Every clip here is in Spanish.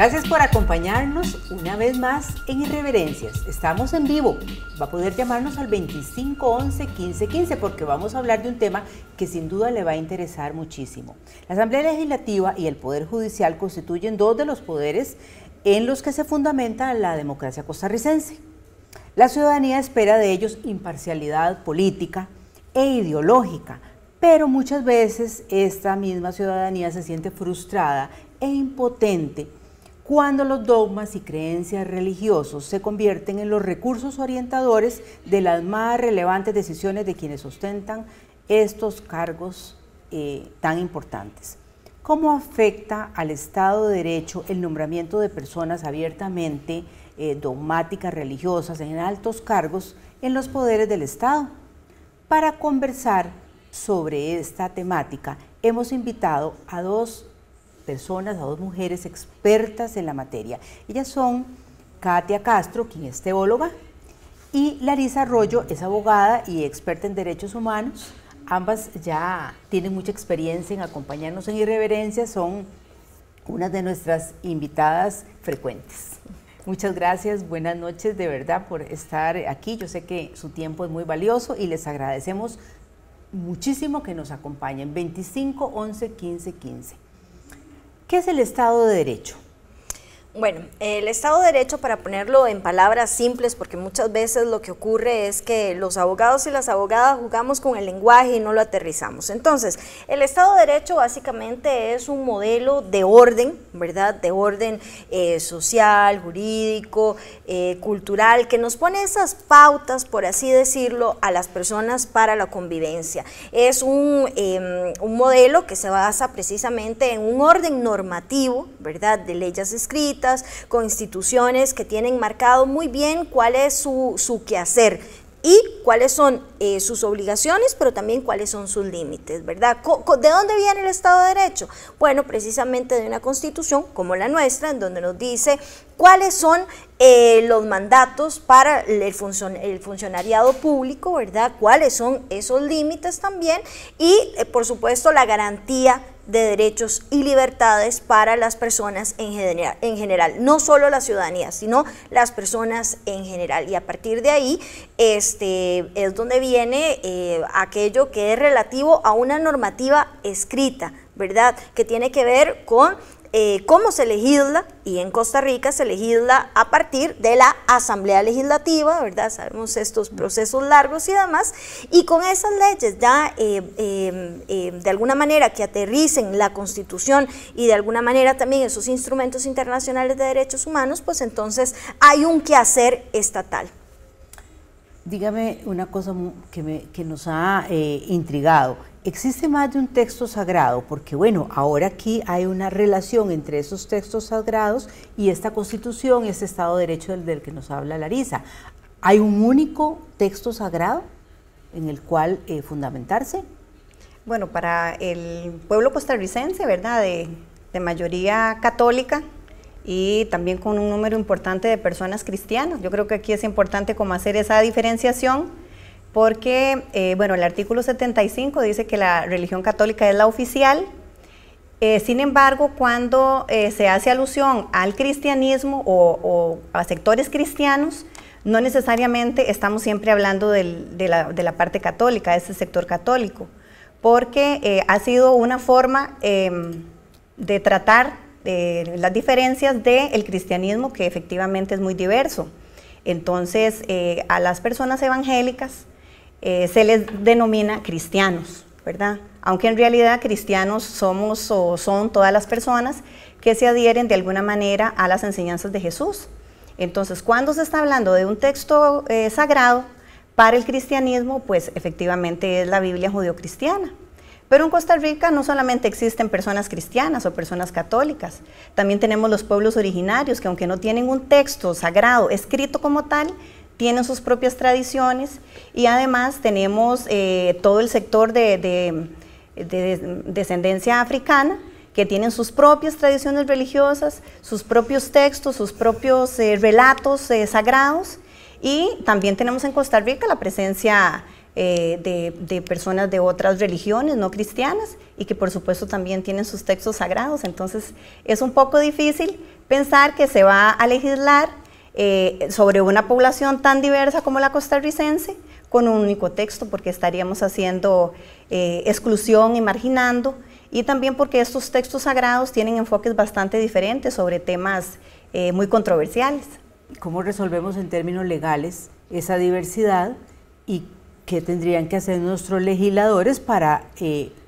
Gracias por acompañarnos una vez más en Irreverencias. Estamos en vivo. Va a poder llamarnos al 2511 1515 porque vamos a hablar de un tema que sin duda le va a interesar muchísimo. La Asamblea Legislativa y el Poder Judicial constituyen dos de los poderes en los que se fundamenta la democracia costarricense. La ciudadanía espera de ellos imparcialidad política e ideológica, pero muchas veces esta misma ciudadanía se siente frustrada e impotente cuando los dogmas y creencias religiosos se convierten en los recursos orientadores de las más relevantes decisiones de quienes ostentan estos cargos eh, tan importantes. ¿Cómo afecta al Estado de Derecho el nombramiento de personas abiertamente eh, dogmáticas, religiosas, en altos cargos en los poderes del Estado? Para conversar sobre esta temática, hemos invitado a dos personas, a dos mujeres expertas en la materia. Ellas son Katia Castro, quien es teóloga, y Larisa Arroyo es abogada y experta en derechos humanos. Ambas ya tienen mucha experiencia en acompañarnos en irreverencia, son unas de nuestras invitadas frecuentes. Muchas gracias, buenas noches de verdad por estar aquí. Yo sé que su tiempo es muy valioso y les agradecemos muchísimo que nos acompañen. 25 11 15 15. ¿Qué es el Estado de Derecho? Bueno, el Estado de Derecho, para ponerlo en palabras simples, porque muchas veces lo que ocurre es que los abogados y las abogadas jugamos con el lenguaje y no lo aterrizamos. Entonces, el Estado de Derecho básicamente es un modelo de orden, ¿verdad? De orden eh, social, jurídico, eh, cultural, que nos pone esas pautas, por así decirlo, a las personas para la convivencia. Es un em, modelo que se basa precisamente en un orden normativo, ¿verdad? De leyes escritas Constituciones con instituciones que tienen marcado muy bien cuál es su, quehacer y cuáles son eh, sus obligaciones, pero también cuáles son sus límites, ¿verdad? ¿De dónde viene el Estado de Derecho? Bueno, precisamente de una constitución como la nuestra, en donde nos dice cuáles son eh, los mandatos para el, funcionariado público, ¿verdad? Cuáles son esos límites también y, eh, por supuesto, la garantía de derechos y libertades para las personas en general, en general, no solo la ciudadanía, sino las personas en general. Y a partir de ahí este, es donde viene eh, aquello que es relativo a una normativa escrita, ¿verdad? Que tiene que ver con eh, cómo se legisla, y en Costa Rica se legisla a partir de la Asamblea Legislativa, ¿verdad? Sabemos estos procesos largos y demás, y con esas leyes ya eh, em, em, de alguna manera que aterricen la Constitución y de alguna manera también esos instrumentos internacionales de derechos humanos, pues entonces hay un quehacer estatal. Dígame una cosa que nos ha eh, intrigado existe más de un texto sagrado, porque bueno, ahora aquí hay una relación entre esos textos sagrados y esta constitución, ese Estado de Derecho del, que nos habla Larisa. ¿Hay un único texto sagrado en el cual eh, fundamentarse? Bueno, para el pueblo costarricense, ¿verdad? De, de mayoría católica, y también con un número importante de personas cristianas. Yo creo que aquí es importante como hacer esa diferenciación porque, eh, bueno, el artículo 75 dice que la religión católica es la oficial, eh, sin embargo, cuando eh, se hace alusión al cristianismo o, a sectores cristianos, no necesariamente estamos siempre hablando de, la, parte católica, de ese sector católico, porque ha sido una forma em, de tratar las diferencias del el cristianismo que efectivamente es muy diverso. Entonces, a las personas evangélicas eh, se les denomina cristianos, ¿verdad? Aunque en realidad cristianos somos o son todas las personas que se adhieren de alguna manera a las enseñanzas de Jesús. Entonces, cuando se está hablando de un texto eh, sagrado para el cristianismo, pues efectivamente es la Biblia judeocristiana cristiana Pero en Costa Rica no solamente existen personas cristianas o personas católicas, también tenemos los pueblos originarios que aunque no tienen un texto sagrado escrito como tal, tienen sus propias tradiciones y además tenemos eh, todo el sector de, descendencia africana que tienen sus propias tradiciones religiosas, sus propios textos, sus propios eh, relatos eh, sagrados y también tenemos en Costa Rica la presencia de personas de otras religiones no cristianas y que por supuesto también tienen sus textos sagrados. Entonces es un poco difícil pensar que se va a legislar eh, sobre una población tan diversa como la costarricense con un único texto, porque estaríamos haciendo eh, exclusión y marginando, y también porque estos textos sagrados tienen enfoques bastante diferentes sobre temas eh, muy controversiales. ¿Cómo resolvemos en términos legales esa diversidad y qué tendrían que hacer nuestros legisladores para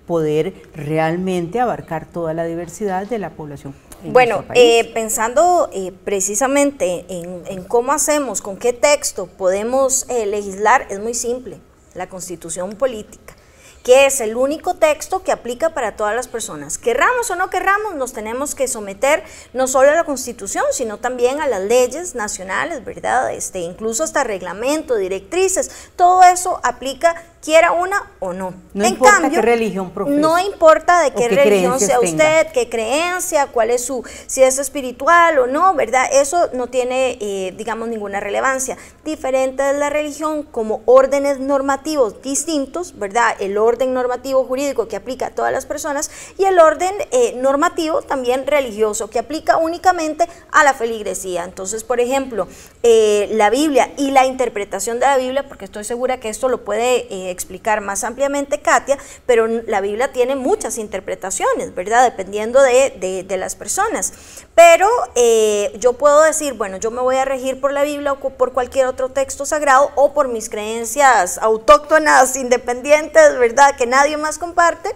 poder realmente abarcar toda la diversidad de la población bueno, eh, pensando eh, precisamente en, cómo hacemos, con qué texto podemos eh, legislar, es muy simple, la constitución política, que es el único texto que aplica para todas las personas. Querramos o no querramos, nos tenemos que someter no solo a la constitución, sino también a las leyes nacionales, ¿verdad? Este, incluso hasta reglamento, directrices, todo eso aplica quiera una o no. No en importa cambio, qué religión No importa de qué, religión sea usted, qué creencia, cuál es su, si es espiritual o no, ¿verdad? Eso no tiene, eh, digamos, ninguna relevancia. Diferente de la religión como órdenes normativos distintos, ¿verdad? El orden normativo jurídico que aplica a todas las personas y el orden eh, normativo también religioso que aplica únicamente a la feligresía. Entonces, por ejemplo, eh, la Biblia y la interpretación de la Biblia, porque estoy segura que esto lo puede explicar más ampliamente Katia, pero la Biblia tiene muchas interpretaciones, ¿verdad? Dependiendo de, las personas. Pero eh, yo puedo decir, bueno, yo me voy a regir por la Biblia o por cualquier otro texto sagrado o por mis creencias autóctonas, independientes, ¿verdad? Que nadie más comparte.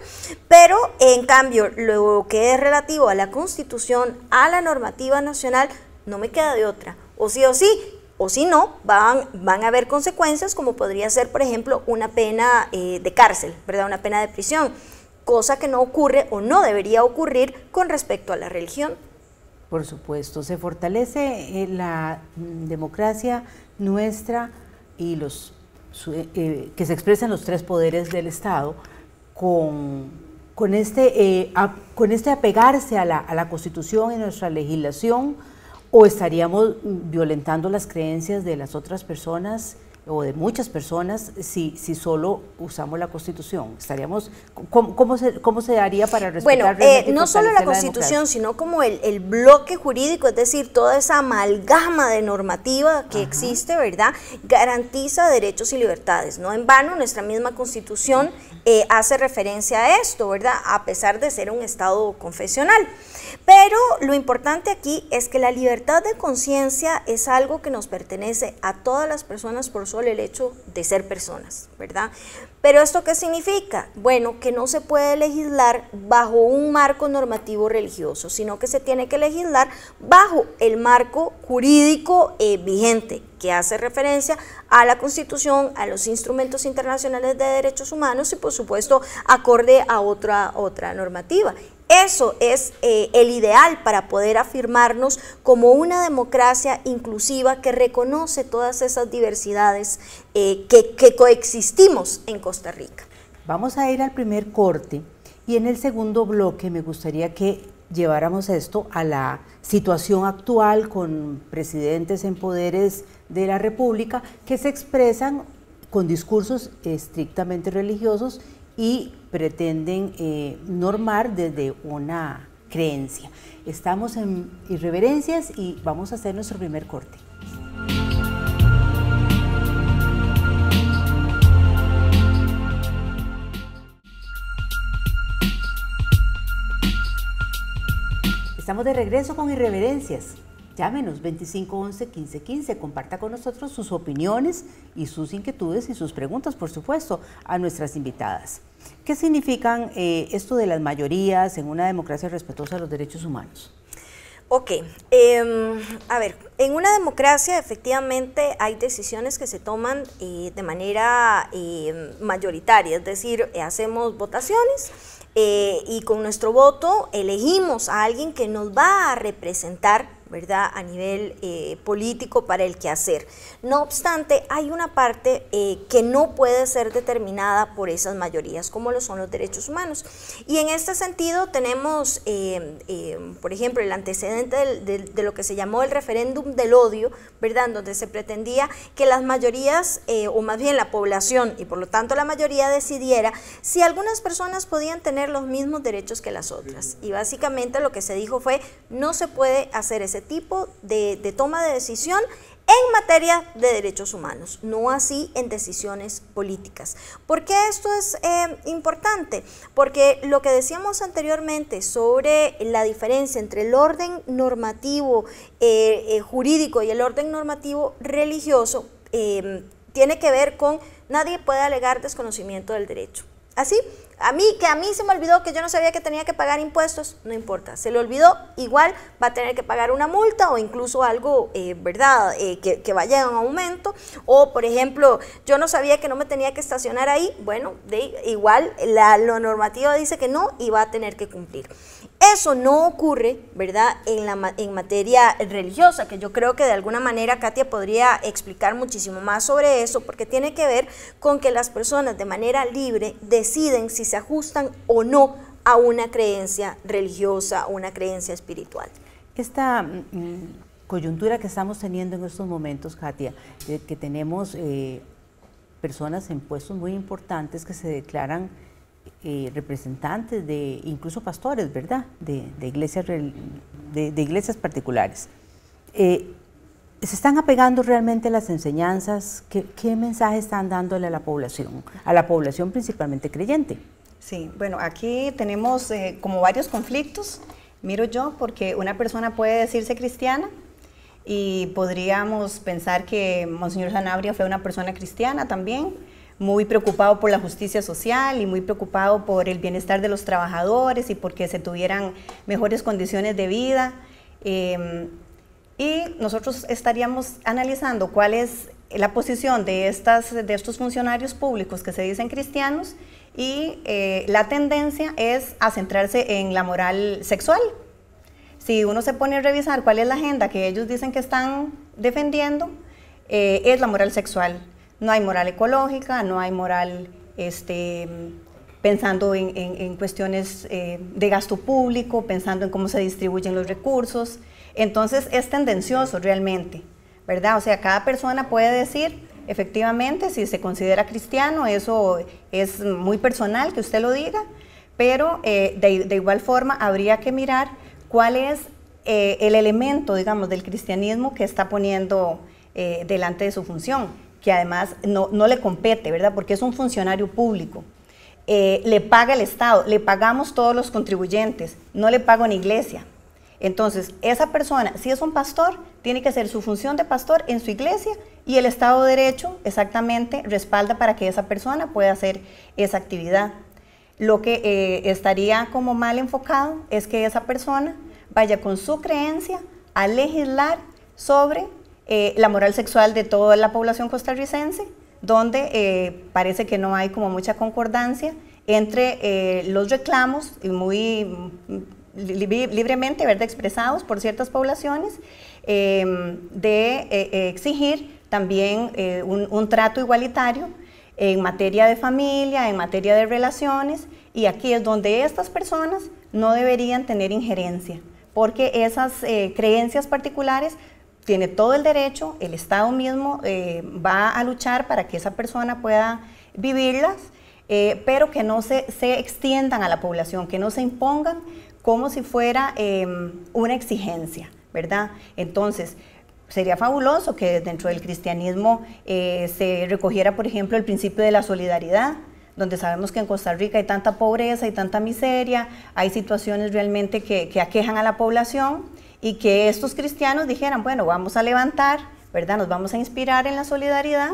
Pero en cambio, lo que es relativo a la constitución, a la normativa nacional, no me queda de otra. O sí o sí, o si no, van, a haber consecuencias como podría ser, por ejemplo, una pena eh, de cárcel, ¿verdad? Una pena de prisión, cosa que no ocurre o no debería ocurrir con respecto a la religión. Por supuesto, se fortalece eh, la mm, democracia nuestra y los eh, que se expresan los tres poderes del Estado este, con, este, apegarse a la, a la Constitución y nuestra legislación o estaríamos violentando las creencias de las otras personas o de muchas personas si, si solo usamos la Constitución? Estaríamos, ¿cómo, se, cómo se, haría para respetar? Bueno, eh, no solo la, Constitución, sino como el, el, bloque jurídico, es decir, toda esa amalgama de normativa que existe, ¿verdad? Garantiza derechos y libertades. No en vano, nuestra misma Constitución eh, hace referencia a esto, ¿verdad? A pesar de ser un Estado confesional. Pero lo importante aquí es que la libertad de conciencia es algo que nos pertenece a todas las personas por solo el hecho de ser personas, ¿verdad? Pero esto qué significa? Bueno, que no se puede legislar bajo un marco normativo religioso, sino que se tiene que legislar bajo el marco jurídico eh, vigente, que hace referencia a la Constitución, a los instrumentos internacionales de derechos humanos y por supuesto acorde a otra, otra normativa. Eso es eh, el ideal para poder afirmarnos como una democracia inclusiva que reconoce todas esas diversidades eh, que coexistimos en Costa Rica. Vamos a ir al primer corte y en el segundo bloque me gustaría que lleváramos esto a la situación actual con presidentes en poderes de la República que se expresan con discursos estrictamente religiosos y pretenden eh, normar desde una creencia. Estamos en irreverencias y vamos a hacer nuestro primer corte. Estamos de regreso con irreverencias. Llámenos 2511 1515, comparta con nosotros sus opiniones y sus inquietudes y sus preguntas, por supuesto, a nuestras invitadas. ¿Qué significan eh, esto de las mayorías en una democracia respetuosa de los derechos humanos? Ok, em, a ver, en una democracia efectivamente hay decisiones que se toman eh, de manera eh, mayoritaria, es decir, hacemos votaciones y con nuestro voto elegimos a alguien que nos va a representar ¿verdad? A nivel eh, político para el quehacer. No obstante, hay una parte eh, que no puede ser determinada por esas mayorías, como lo son los derechos humanos. Y en este sentido tenemos, eh, por ejemplo, el antecedente de lo que se llamó el referéndum del odio, ¿verdad? Donde se pretendía que las mayorías, o más bien la población, y por lo tanto la mayoría decidiera si algunas personas podían tener los mismos derechos que las otras. Y básicamente lo que se dijo fue, no se puede hacer ese tipo de, toma de decisión en materia de derechos humanos, no así en decisiones políticas. ¿Por qué esto es eh, importante? Porque lo que decíamos anteriormente sobre la diferencia entre el orden normativo eh, eh, jurídico y el orden normativo religioso tiene que ver con nadie puede alegar desconocimiento del derecho. Así, a mí, que a mí se me olvidó que yo no sabía que tenía que pagar impuestos, no importa, se le olvidó, igual va a tener que pagar una multa o incluso algo, eh, ¿verdad?, eh, que, que, vaya en aumento. O, por ejemplo, yo no sabía que no me tenía que estacionar ahí, bueno, de, igual la, la normativa dice que no y va a tener que cumplir. Eso no ocurre, ¿verdad?, en, materia religiosa, que yo creo que de alguna manera Katia podría explicar muchísimo más sobre eso, porque tiene que ver con que las personas de manera libre deciden si se ajustan o no a una creencia religiosa, una creencia espiritual. Esta mm, coyuntura que estamos teniendo en estos momentos, Katia, eh, que tenemos eh, personas en puestos muy importantes que se declaran eh, representantes de, incluso pastores, ¿verdad? De, iglesias, de, iglesias particulares. Eh, ¿Se están apegando realmente las enseñanzas? ¿Qué, mensaje están dándole a la población? A la población principalmente creyente. Sí, bueno, aquí tenemos eh, como varios conflictos, miro yo, porque una persona puede decirse cristiana, y podríamos pensar que Monseñor Sanabria fue una persona cristiana también, muy preocupado por la justicia social y muy preocupado por el bienestar de los trabajadores y porque se tuvieran mejores condiciones de vida. Em, y nosotros estaríamos analizando cuál es la posición de, estas, de estos funcionarios públicos que se dicen cristianos y eh, la tendencia es a centrarse en la moral sexual. Si uno se pone a revisar cuál es la agenda que ellos dicen que están defendiendo, eh, es la moral sexual. No hay moral ecológica, no hay moral este, pensando en, cuestiones eh, de gasto público, pensando en cómo se distribuyen los recursos. Entonces es tendencioso realmente, ¿verdad? O sea, cada persona puede decir, efectivamente, si se considera cristiano, eso es muy personal que usted lo diga, pero eh, de, de, igual forma habría que mirar cuál es eh, el elemento, digamos, del cristianismo que está poniendo delante de su función que además no, no le compete, ¿verdad? Porque es un funcionario público. Eh, le paga el Estado, le pagamos todos los contribuyentes, no le pago una iglesia. Entonces, esa persona, si es un pastor, tiene que hacer su función de pastor en su iglesia y el Estado de Derecho exactamente respalda para que esa persona pueda hacer esa actividad. Lo que eh, estaría como mal enfocado es que esa persona vaya con su creencia a legislar sobre eh, la moral sexual de toda la población costarricense, donde eh, parece que no hay como mucha concordancia entre eh, los reclamos muy mm, libremente expresados por ciertas poblaciones de exigir también un, trato igualitario en materia de familia, en materia de relaciones, y aquí es donde estas personas no deberían tener injerencia, porque esas creencias particulares tiene todo el derecho, el Estado mismo eh, va a luchar para que esa persona pueda vivirlas, eh, pero que no se, se, extiendan a la población, que no se impongan como si fuera em, una exigencia, ¿verdad? Entonces, sería fabuloso que dentro del cristianismo eh, se recogiera, por ejemplo, el principio de la solidaridad, donde sabemos que en Costa Rica hay tanta pobreza hay tanta miseria, hay situaciones realmente que, que aquejan a la población y que estos cristianos dijeran, bueno, vamos a levantar, ¿verdad? Nos vamos a inspirar en la solidaridad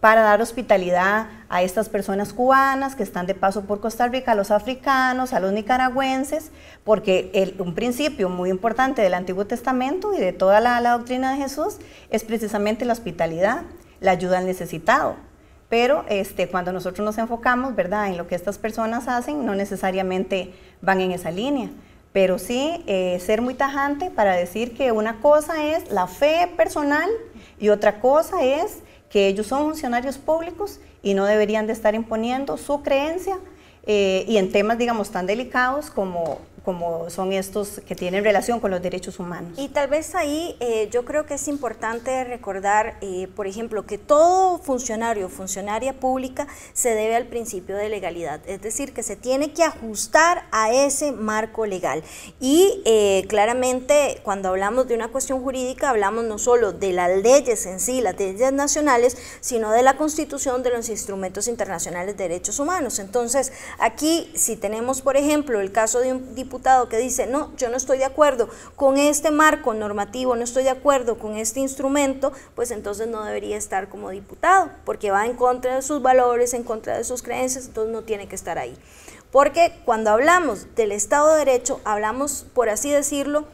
para dar hospitalidad a estas personas cubanas que están de paso por Costa Rica, a los africanos, a los nicaragüenses, porque un principio muy importante del Antiguo Testamento y de toda la, la doctrina de Jesús es precisamente la hospitalidad, la ayuda al necesitado. Pero este, cuando nosotros nos enfocamos ¿verdad? en lo que estas personas hacen, no necesariamente van en esa línea pero sí eh, ser muy tajante para decir que una cosa es la fe personal y otra cosa es que ellos son funcionarios públicos y no deberían de estar imponiendo su creencia eh, y en temas, digamos, tan delicados como como son estos que tienen relación con los derechos humanos. Y tal vez ahí eh, yo creo que es importante recordar, eh, por ejemplo, que todo funcionario o funcionaria pública se debe al principio de legalidad, es decir, que se tiene que ajustar a ese marco legal. Y eh, claramente cuando hablamos de una cuestión jurídica, hablamos no solo de las leyes en sí, las leyes nacionales, sino de la constitución de los instrumentos internacionales de derechos humanos. Entonces, aquí si tenemos, por ejemplo, el caso de un diputado, diputado que dice, no, yo no estoy de acuerdo con este marco normativo, no estoy de acuerdo con este instrumento, pues entonces no debería estar como diputado, porque va en contra de sus valores, en contra de sus creencias, entonces no tiene que estar ahí. Porque cuando hablamos del Estado de Derecho, hablamos, por así decirlo,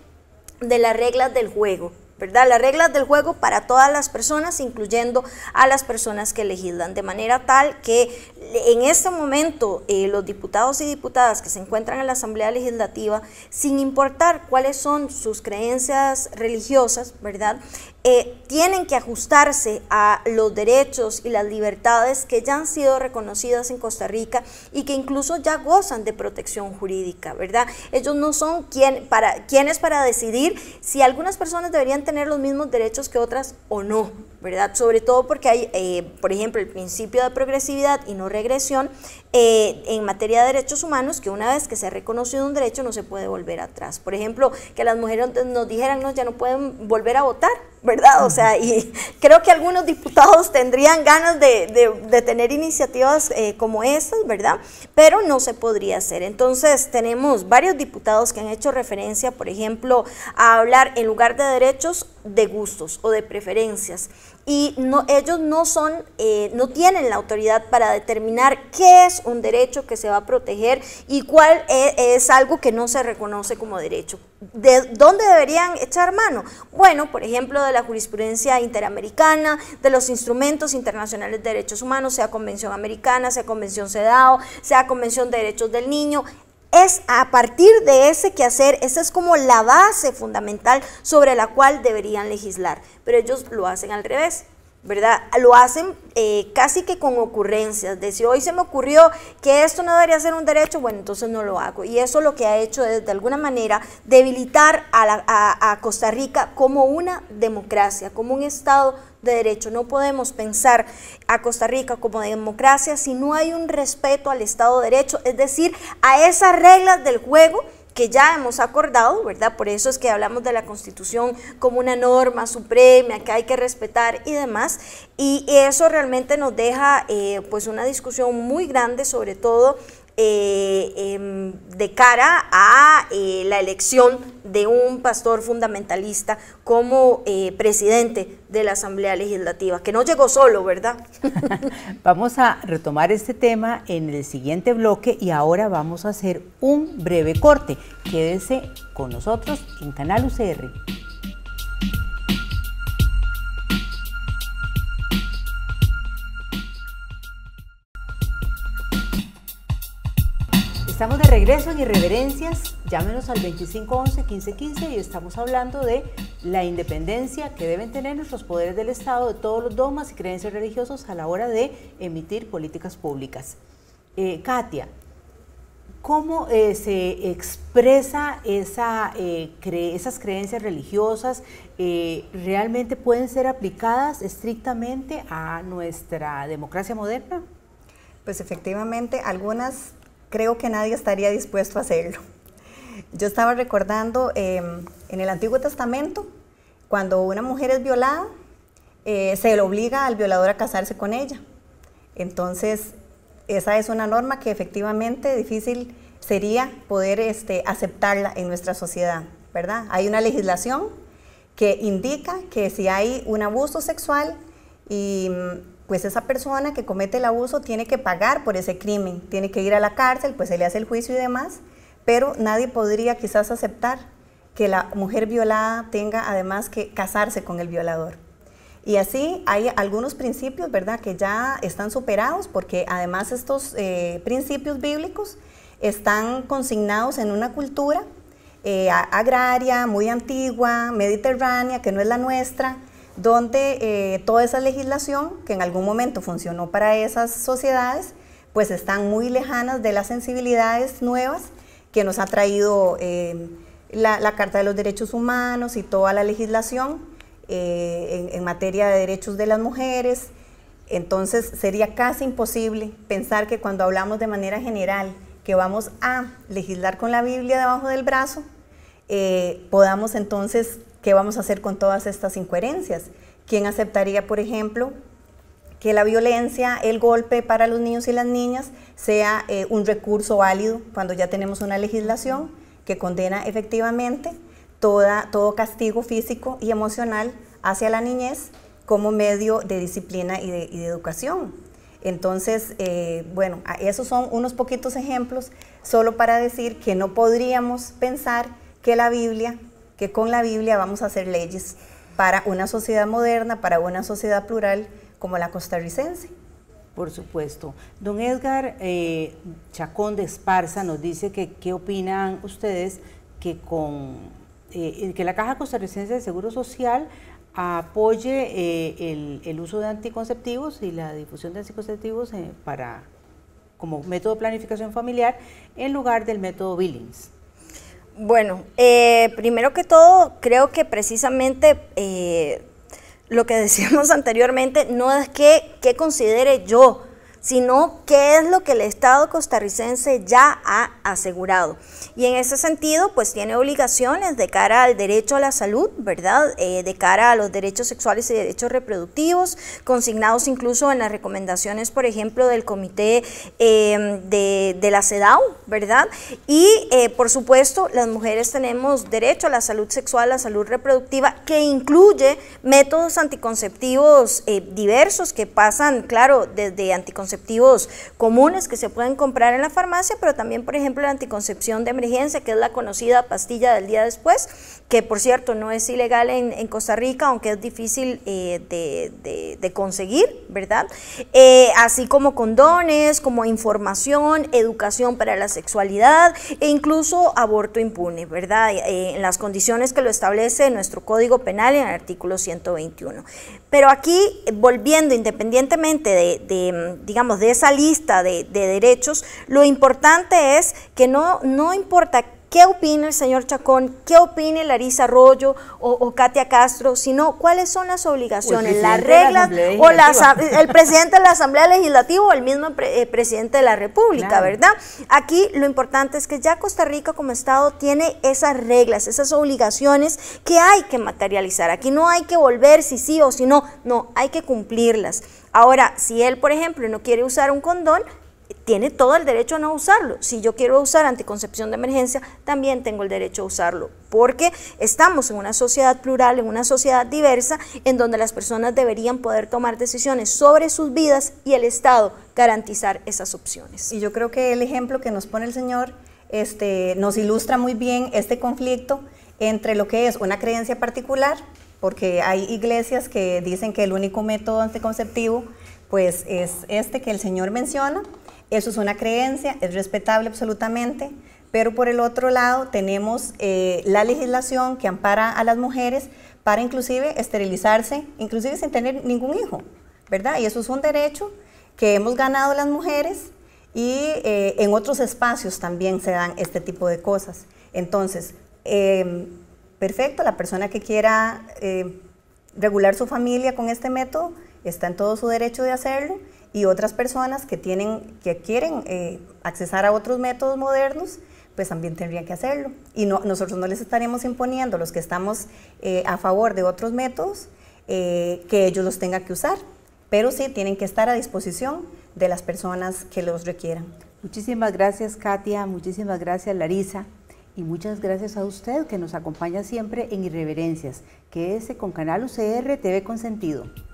de las reglas del juego. ¿verdad? Las reglas del juego para todas las personas, incluyendo a las personas que legislan, de manera tal que en este momento eh, los diputados y diputadas que se encuentran en la Asamblea Legislativa, sin importar cuáles son sus creencias religiosas, ¿verdad? Eh, tienen que ajustarse a los derechos y las libertades que ya han sido reconocidas en Costa Rica y que incluso ya gozan de protección jurídica, ¿verdad? Ellos no son quien, para, quienes para decidir si algunas personas deberían tener los mismos derechos que otras o no, ¿verdad? Sobre todo porque hay, eh, por ejemplo, el principio de progresividad y no regresión eh, en materia de derechos humanos, que una vez que se ha reconocido un derecho no se puede volver atrás. Por ejemplo, que las mujeres nos dijeran, no, ya no pueden volver a votar, ¿verdad? O sea, y creo que algunos diputados tendrían ganas de, tener iniciativas eh, como estas, ¿verdad? Pero no se podría hacer. Entonces, tenemos varios diputados que han hecho referencia, por ejemplo, a hablar en lugar de derechos, de gustos o de preferencias y no, ellos no son, eh, no tienen la autoridad para determinar qué es un derecho que se va a proteger y cuál e, es, algo que no se reconoce como derecho. ¿De dónde deberían echar mano? Bueno, por ejemplo, de la jurisprudencia interamericana, de los instrumentos internacionales de derechos humanos, sea Convención Americana, sea Convención CEDAW, sea Convención de Derechos del Niño, es a partir de ese quehacer, esa es como la base fundamental sobre la cual deberían legislar, pero ellos lo hacen al revés. ¿Verdad? Lo hacen eh, casi que con ocurrencias, de hoy se me ocurrió que esto no debería ser un derecho, bueno, entonces no lo hago. Y eso lo que ha hecho es, de alguna manera, debilitar a, a Costa Rica como una democracia, como un Estado de derecho. No podemos pensar a Costa Rica como democracia si no hay un respeto al Estado de Derecho, es decir, a esas reglas del juego que ya hemos acordado, ¿verdad? Por eso es que hablamos de la Constitución como una norma suprema que hay que respetar y demás. Y eso realmente nos deja eh, pues una discusión muy grande, sobre todo eh, em, de cara a eh, la elección de un pastor fundamentalista como eh, presidente de la Asamblea Legislativa, que no llegó solo, ¿verdad? vamos a retomar este tema en el siguiente bloque y ahora vamos a hacer un breve corte. Quédense con nosotros en Canal UCR. Estamos de regreso en Irreverencias. Llámenos al 2511-1515 y estamos hablando de la independencia que deben tener nuestros poderes del Estado de todos los domas y creencias religiosos a la hora de emitir políticas públicas. Eh, Katia, ¿cómo eh, se expresa esa, eh, esas creencias religiosas? ¿Realmente pueden ser aplicadas estrictamente a nuestra democracia moderna? Pues efectivamente, algunas creo que nadie estaría dispuesto a hacerlo. Yo estaba recordando em, en el Antiguo Testamento, cuando una mujer es violada, eh, se le obliga al violador a casarse con ella. Entonces, esa es una norma que efectivamente difícil sería poder este, aceptarla en nuestra sociedad, ¿verdad? Hay una legislación que indica que si hay un abuso sexual y pues esa persona que comete el abuso tiene que pagar por ese crimen, tiene que ir a la cárcel, pues se le hace el juicio y demás, pero nadie podría quizás aceptar que la mujer violada tenga además que casarse con el violador. Y así hay algunos principios, ¿verdad?, que ya están superados porque además estos eh, principios bíblicos están consignados en una cultura eh, agraria, muy antigua, mediterránea, que no es la nuestra, donde eh, toda esa legislación que en algún momento funcionó para esas sociedades, pues están muy lejanas de las sensibilidades nuevas que nos ha traído eh, la, Carta de los Derechos Humanos y toda la legislación eh, en, materia de derechos de las mujeres. Entonces sería casi imposible pensar que cuando hablamos de manera general que vamos a legislar con la Biblia debajo del brazo, podamos entonces ¿qué vamos a hacer con todas estas incoherencias? ¿Quién aceptaría, por ejemplo, que la violencia, el golpe para los niños y las niñas sea eh, un recurso válido cuando ya tenemos una legislación que condena efectivamente todo castigo físico y emocional hacia la niñez como medio de disciplina y de, educación. Entonces, eh, bueno, esos son unos poquitos ejemplos solo para decir que no podríamos pensar que la Biblia que con la Biblia vamos a hacer leyes para una sociedad moderna, para una sociedad plural como la costarricense. Por supuesto. Don Edgar eh, Chacón de Esparza nos dice que qué opinan ustedes que con eh, eh, que la Caja Costarricense de Seguro Social apoye el, uso de anticonceptivos y la difusión de anticonceptivos para como método de planificación familiar en lugar del método Billings. Bueno, eh, primero que todo, creo que precisamente eh, lo que decíamos anteriormente no es que, que considere yo sino qué es lo que el Estado costarricense ya ha asegurado. Y en ese sentido, pues tiene obligaciones de cara al derecho a la salud, ¿verdad? Eh, de cara a los derechos sexuales y derechos reproductivos, consignados incluso en las recomendaciones, por ejemplo, del Comité em, de, la CEDAW, ¿verdad? Y, eh, por supuesto, las mujeres tenemos derecho a la salud sexual, a la salud reproductiva, que incluye métodos anticonceptivos eh, diversos que pasan, claro, desde anticonceptivos, anticonceptivos comunes que se pueden comprar en la farmacia, pero también, por ejemplo, la anticoncepción de emergencia, que es la conocida pastilla del día después, que por cierto no es ilegal en, Costa Rica, aunque es difícil eh, de, conseguir, ¿verdad? Eh, así como condones, como información, educación para la sexualidad e incluso aborto impune, ¿verdad? Eh, en las condiciones que lo establece nuestro Código Penal en el artículo 121. Pero aquí, volviendo independientemente de mm, digamos, de esa lista de, de derechos, lo importante es que no, no importa qué opina el señor Chacón, qué opina Larisa Arroyo o, Katia Castro, sino cuáles son las obligaciones, pues, las reglas o el presidente de la Asamblea Legislativa o el mismo eh, presidente de la República, ¿verdad? Aquí lo importante es que ya Costa Rica como Estado tiene esas reglas, esas obligaciones que hay que materializar. Aquí no hay que volver si sí o si no, no, hay que cumplirlas. Ahora, si él, por ejemplo, no quiere usar un condón, tiene todo el derecho a no usarlo. Si yo quiero usar anticoncepción de emergencia, también tengo el derecho a usarlo, porque estamos en una sociedad plural, en una sociedad diversa, en donde las personas deberían poder tomar decisiones sobre sus vidas y el Estado garantizar esas opciones. Y yo creo que el ejemplo que nos pone el Señor este, nos ilustra muy bien este conflicto entre lo que es una creencia particular, porque hay iglesias que dicen que el único método anticonceptivo pues es este que el Señor menciona, eso es una creencia, es respetable absolutamente, pero por el otro lado tenemos eh, la legislación que ampara a las mujeres para inclusive esterilizarse, inclusive sin tener ningún hijo, ¿verdad? Y eso es un derecho que hemos ganado las mujeres y eh, en otros espacios también se dan este tipo de cosas. Entonces, em, perfecto, la persona que quiera eh, regular su familia con este método está en todo su derecho de hacerlo y otras personas que, tienen, que quieren eh, accesar a otros métodos modernos, pues también tendrían que hacerlo. Y no, nosotros no les estaremos imponiendo, los que estamos eh, a favor de otros métodos, eh, que ellos los tengan que usar, pero sí tienen que estar a disposición de las personas que los requieran. Muchísimas gracias Katia, muchísimas gracias Larisa y muchas gracias a usted que nos acompaña siempre en Irreverencias. que es con Canal UCR TV Consentido.